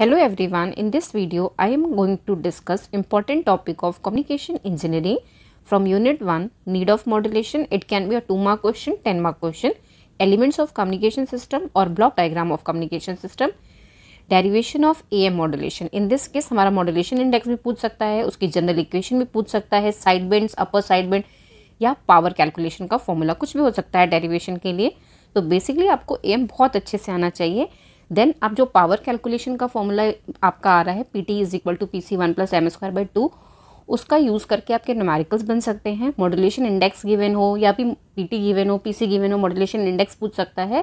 Hello everyone, in this video I am going to discuss important topic of communication engineering from unit 1 need of modulation it can be a 2 mark question 10 mark question elements of communication system or block diagram of communication system derivation of A M modulation in this case हमारा modulation index भी पूछ सकता है उसकी general equation भी पूछ सकता है side bands upper side band या पावर कैलकुलेशन का फॉर्मूला कुछ भी हो सकता है डेरिवेशन के लिए तो बेसिकली आपको एम बहुत अच्छे से आना चाहिए देन आप जो पावर कैलकुलेशन का फॉर्मूला आपका आ रहा है P T is equal to P C one plus M square by two उसका यूज़ करके आपके नोमेरिकल्स बन सकते हैं मॉडुलेशन इंडेक्स गिवन हो या फिर पी टी गिवन हो पी सी गिवन हो मॉडुलेशन इंडेक्स पूछ सकता है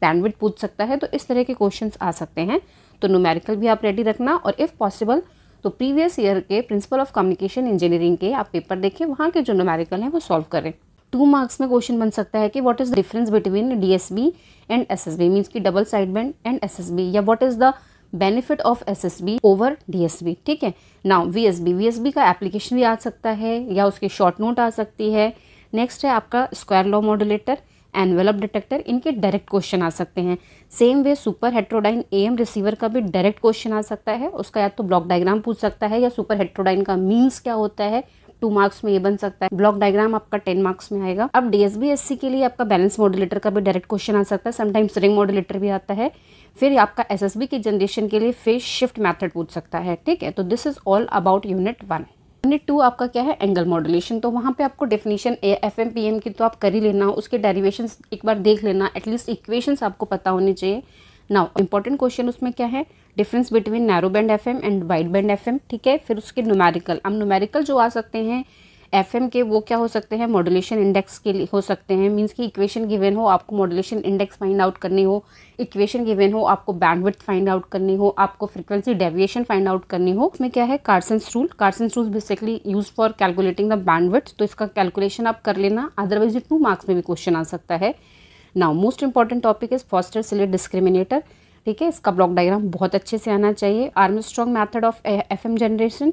बैंडविड पूछ सकता है तो इस तरह के क्वेश्चन आ सकते हैं तो नोमेरिकल भी आप रेडी रखना और इफ़ पॉसिबल तो प्रीवियस ईयर के प्रिंसिपल ऑफ कम्युनिकेशन इंजीनियरिंग के आप पेपर देखें वहाँ के जो नोमेरिकल हैं वो सॉल्व करें टू मार्क्स में क्वेश्चन बन सकता है कि what is the difference between DSB and SSB means की double side band and SSB या what is the benefit of S S B over D S B ठीक है now V S B V S B का application भी आ सकता है या उसके शॉर्ट नोट आ सकती है नेक्स्ट है आपका square law modulator envelope detector इनके डायरेक्ट क्वेश्चन आ सकते हैं same way super heterodyne A M receiver का भी डायरेक्ट क्वेश्चन आ सकता है उसका या तो ब्लॉक डायग्राम पूछ सकता है या सुपर हेट्रोडाइन का मीन्स क्या होता है टू मार्क्स में ये बन सकता है ब्लॉक डायग्राम आपका टेन मार्क्स में आएगा अब डीएसबीएससी के लिए आपका बैलेंस मॉड्यूलेटर का भी डायरेक्ट क्वेश्चन आ सकता है समटाइम्स रिंग मॉड्यूलेटर भी आता है फिर आपका एस एस बी के जनरेशन के लिए फिर शिफ्ट मैथड पूछ सकता है ठीक है तो this is all about unit one unit two आपका क्या है एंगल मॉड्यूलेशन तो वहाँ पे आपको definition F M P M की तो आप कर ही लेना उसके डेरिवेशन एक बार देख लेना एटलीस्ट इक्वेशंस आपको पता होने चाहिए नाउ इंपॉर्टेंट क्वेश्चन उसमें क्या है difference between narrow band F M and wide band F M ठीक है फिर उसके न्यूमेरिकल अब न्यूमेरिकल जो आ सकते हैं एफ एम के वो क्या हो सकते हैं मॉडुलेशन इंडेक्स के लिए हो सकते हैं मीन्स कि इक्वेशन गिवन हो आपको मॉडुलेशन इंडेक्स फाइंड आउट करनी हो इक्वेशन गिवन हो आपको बैंडविथ फाइंड आउट करनी हो आपको फ्रिक्वेंसी डेविएशन फाइंड आउट करनी हो उसमें क्या है Carson rule Carson rule basically use for calculating the bandwidth तो इसका कैलकुलेशन आप कर लेना अदरवाइज टू मार्क्स में भी क्वेश्चन आ सकता है now most important topic is Foster Seeley discriminator ठीक है इसका ब्लॉक डायग्राम बहुत अच्छे से आना चाहिए Armstrong method of F generation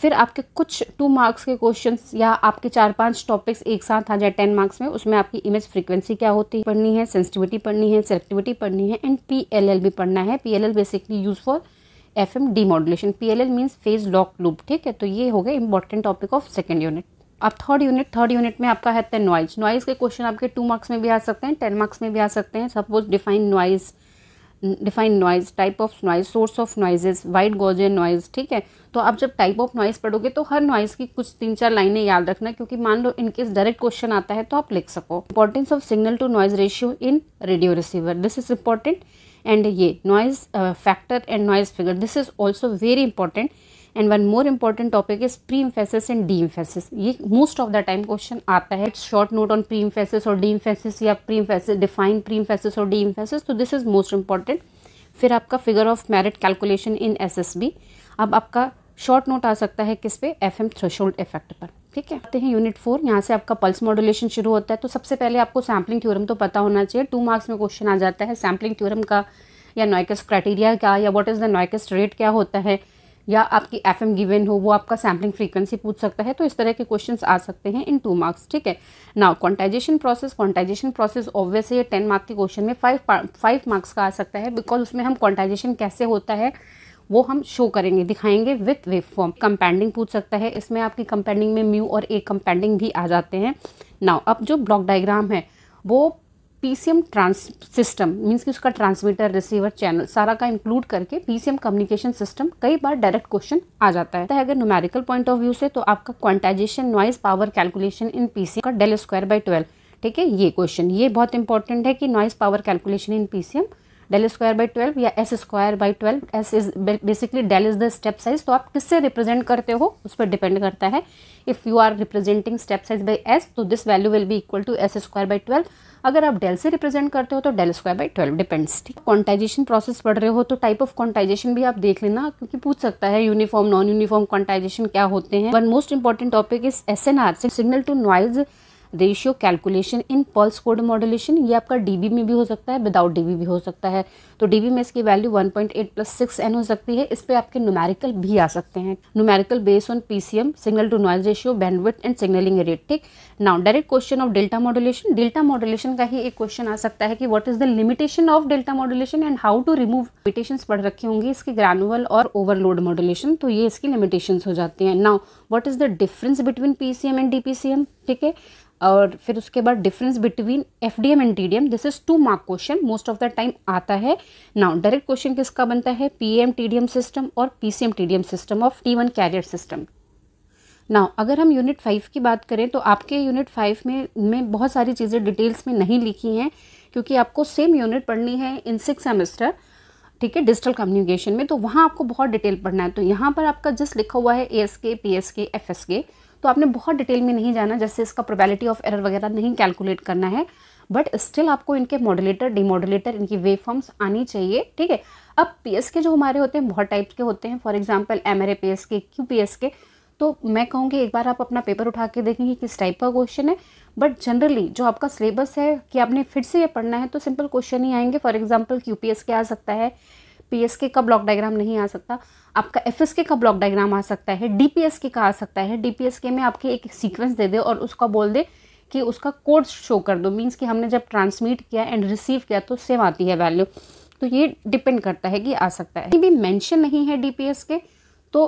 फिर आपके कुछ टू मार्क्स के क्वेश्चंस या आपके चार पांच टॉपिक्स एक साथ आ जाए टेन मार्क्स में उसमें आपकी इमेज फ्रीक्वेंसी क्या होती है पढ़नी है सेंसिटिविटी पढ़नी है सेलेक्टिविटी पढ़नी है एंड पी एल एल भी पढ़ना है P L L basically use for F M demodulation P L L means phase lock loop ठीक है तो ये हो गया important topic of second unit अब थर्ड यूनिट थर्ड यूनिट में आपका है नॉइज नॉइज के क्वेश्चन आपके टू मार्क्स में भी आ सकते हैं टेन मार्क्स में भी आ सकते हैं suppose define noise define noise type of noise source of noises white Gaussian noise ठीक है तो आप जब टाइप ऑफ नॉइज़ पढ़ोगे तो हर नॉइज़ की कुछ तीन चार लाइनें याद रखना क्योंकि मान लो इनकेस डायरेक्ट क्वेश्चन आता है तो आप लिख सको importance of signal to noise ratio in radio receiver this is important and ये noise factor and noise figure this is also very important and one more important topic is pre emphasis and de emphasis ये most of the time question आता है short note on pre emphasis और de emphasis या pre emphasis define pre emphasis और de emphasis तो this is most important फिर आपका figure of merit calculation in S अब आपका शॉर्ट नोट आ सकता है किस पे एफ एम थ्रेशोल्ड इफेक्ट पर ठीक है आते हैं यूनिट फोर यहाँ से आपका पल्स मॉड्यूलेशन शुरू होता है तो सबसे पहले आपको सैम्पलिंग थ्योरम तो पता होना चाहिए टू मार्क्स में क्वेश्चन आ जाता है सैम्पलिंग थ्योरम का या नॉइकस क्राइटेरिया क्या या what is the Nyquist rate क्या होता है या आपकी एफ गिवन हो वो आपका सैम्पलिंग फ्रीक्वेंसी पूछ सकता है तो इस तरह के क्वेश्चन आ सकते हैं इन टू मार्क्स ठीक है now quantization process quantization process obvious है टेन मार्क के क्वेश्चन में फाइव फाइव मार्क्स का आ सकता है बिकॉज उसमें हम क्वांटाइजेशन कैसे होता है वो हम शो करेंगे दिखाएंगे विथ वेव फॉर्म कंपैंडिंग पूछ सकता है इसमें आपकी कंपैंडिंग में म्यू और ए कंपेंडिंग भी आ जाते हैं नाउ अब जो ब्लॉक डायग्राम है वो पीसीएम ट्रांस सिस्टम मीन्स कि उसका ट्रांसमीटर रिसीवर चैनल सारा का इंक्लूड करके पीसीएम कम्युनिकेशन सिस्टम कई बार डायरेक्ट क्वेश्चन आ जाता है तो अगर न्यूमेरिकल पॉइंट ऑफ व्यू से तो आपका quantization noise power calculation in PCM का डेल स्क्वायर बाई ट्वेल्व ठीक है ये क्वेश्चन ये बहुत इंपॉर्टेंट है कि noise power calculation in PCM del square by twelve या S square by twelve S is basically del is the step size तो आप किससे रिप्रेजेंट करते हो उस पर डिपेंड करता है if you are representing step size by S तो दिस वैल्यू विल भी equal to S square by twelve अगर आप डेल से रिप्रेजेंट करते हो तो del square by twelve depends ठीक क्वांटाइजेशन प्रोसेस पढ़ रहे हो तो टाइप ऑफ क्वांटाइजेशन भी आप देख लेना क्योंकि पूछ सकता है यूनिफॉर्म नॉन यूनिफॉर्म क्वांटाइजेशन क्या होते हैं one most important topic is S N R signal to noise ratio calculation in pulse code modulation ये आपका डीबी में भी हो सकता है विदाउट डीबी भी हो सकता है तो डीबी में इसकी वैल्यू 1.8 प्लस सिक्स एन हो सकती है इस पर आपके न्यूमेरिकल भी आ सकते हैं numerical base on PCM signal to noise ratio bandwidth and signaling rate ठीक now direct question of delta modulation delta modulation का ही एक क्वेश्चन आ सकता है कि what is the limitation of delta modulation and how to remove limitation पढ़ रखी होंगी इसकी ग्रानुअल और ओवरलोड मॉडुलेशन तो ये इसकी लिमिटेशन हो जाती हैं now what is the difference between PCM and DPCM ठीक है और फिर उसके बाद difference between F D M and T D M this is two mark question most of the time आता है नाउ डायरेक्ट क्वेश्चन किसका बनता है P M T D M system और P C M T D M system of T one carrier system now अगर हम unit five की बात करें तो आपके यूनिट फाइव में में बहुत सारी चीज़ें डिटेल्स में नहीं लिखी हैं क्योंकि आपको सेम यूनिट पढ़नी है इन सिक्स सेमेस्टर ठीक है डिजिटल कम्युनिकेशन में तो वहाँ आपको बहुत डिटेल पढ़ना है तो यहाँ पर आपका जस्ट लिखा हुआ है A S K P S K F S K तो आपने बहुत डिटेल में नहीं जाना जैसे इसका प्रोबेबिलिटी ऑफ एरर वगैरह नहीं कैलकुलेट करना है बट स्टिल आपको इनके मॉडुलेटर डिमोडुलेटर इनकी वे फॉर्म्स आनी चाहिए ठीक है अब पी के जो हमारे होते हैं बहुत टाइप के होते हैं for example M R K Q K तो मैं कहूँगी एक बार आप अपना पेपर उठा के देखेंगे किस टाइप का क्वेश्चन है बट जनरली जो आपका सिलेबस है कि आपने फिर से ये पढ़ना है तो सिंपल क्वेश्चन ही आएंगे फॉर एग्जाम्पल क्यू के आ सकता है पीएसके का ब्लॉक डायग्राम नहीं आ सकता आपका एफएसके का ब्लॉक डायग्राम आ सकता है डीपीएसके का आ सकता है डीपीएसके में आपके एक सीक्वेंस दे दे और उसका बोल दे कि उसका कोड शो कर दो मीन्स कि हमने जब ट्रांसमिट किया एंड रिसीव किया तो सेम आती है वैल्यू तो ये डिपेंड करता है कि आ सकता है भी मैंशन नहीं है डीपीएस के तो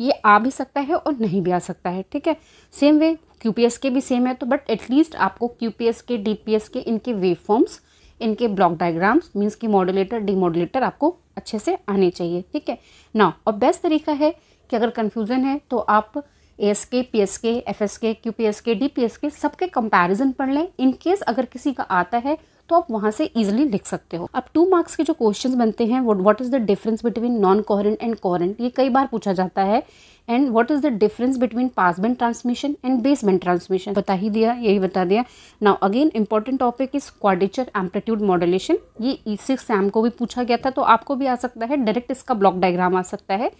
ये आ भी सकता है और नहीं भी आ सकता है ठीक है सेम वे क्यूपीएस के भी सेम है तो बट एटलीस्ट आपको क्यूपीएस के डीपीएस के इनके वेव फॉर्म्स इनके ब्लॉक डायग्राम्स मीन्स की मॉडुलेटर डीमोडुलेटर आपको अच्छे से आने चाहिए ठीक है ना और बेस्ट तरीका है कि अगर कन्फ्यूज़न है तो आप A S K P S K F S K Q P S K D P S K सबके कंपैरिजन पढ़ लें इनकेस अगर किसी का आता है तो आप वहाँ से इजीली लिख सकते हो अब टू मार्क्स के जो क्वेश्चंस बनते हैं what is the difference between non coherent and coherent ये कई बार पूछा जाता है and what is the difference between band transmission and band transmission बता ही दिया यही बता दिया now again important topic is quadrature amplitude modulation ये ई सिक्स सैम को भी पूछा गया था तो आपको भी आ सकता है डायरेक्ट इसका ब्लॉक डायग्राम आ सकता है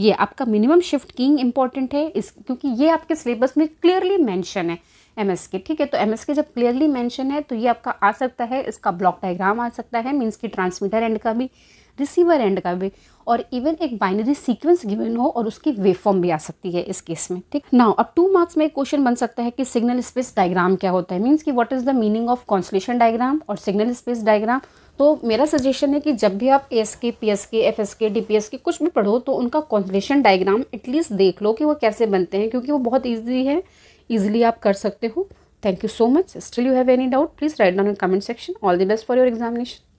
ये आपका मिनिमम शिफ्ट किंग इंपॉर्टेंट है इस क्योंकि ये आपके सिलेबस में क्लियरली मेंशन है एम के ठीक है तो एम के जब क्लियरली मेंशन है तो ये आपका आ सकता है इसका ब्लॉक डायग्राम आ सकता है मीन्स की ट्रांसमीटर एंड का भी रिसीवर एंड का भी और इवन एक बाइनरी सीक्वेंस गिवन हो और उसकी वेवफॉर्म फॉर्म भी आ सकती है इस केस में ठीक नाउ अब टू मार्क्स में एक क्वेश्चन बन सकता है कि सिग्नल स्पेस डायग्राम क्या होता है मीन्स कि what is the meaning of constellation diagram और सिग्नल स्पेस डायग्राम तो मेरा सजेशन है कि जब भी आप S K P S K F S K D P S K कुछ भी पढ़ो तो उनका कॉन्सलेशन डायग्राम एटलीस्ट देख लो कि वो कैसे बनते हैं क्योंकि वो बहुत ईजी है ईजिली आप कर सकते हो thank you so much still you have any doubt please write down in comment section all the best for your examination